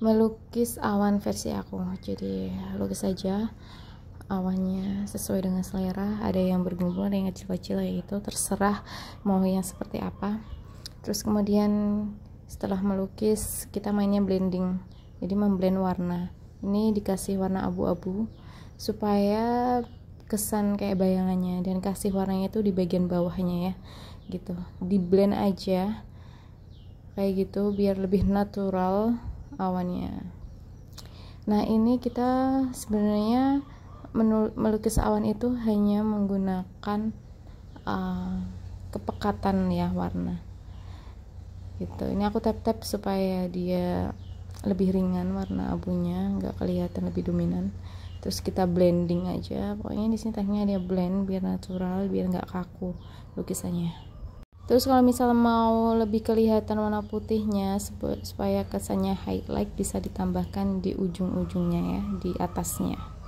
melukis awan versi aku jadi ya, lukis aja awannya sesuai dengan selera ada yang bergumpul ada yang kecil-kecil itu terserah mau yang seperti apa terus kemudian setelah melukis kita mainnya blending jadi memblend warna ini dikasih warna abu-abu supaya kesan kayak bayangannya dan kasih warnanya itu di bagian bawahnya ya gitu di blend aja kayak gitu biar lebih natural awannya nah ini kita sebenarnya melukis awan itu hanya menggunakan uh, kepekatan ya warna gitu ini aku tap tap supaya dia lebih ringan warna abunya nggak kelihatan lebih dominan terus kita blending aja pokoknya di sini tekniknya dia blend biar natural biar nggak kaku lukisannya terus kalau misalnya mau lebih kelihatan warna putihnya supaya kesannya highlight bisa ditambahkan di ujung-ujungnya ya di atasnya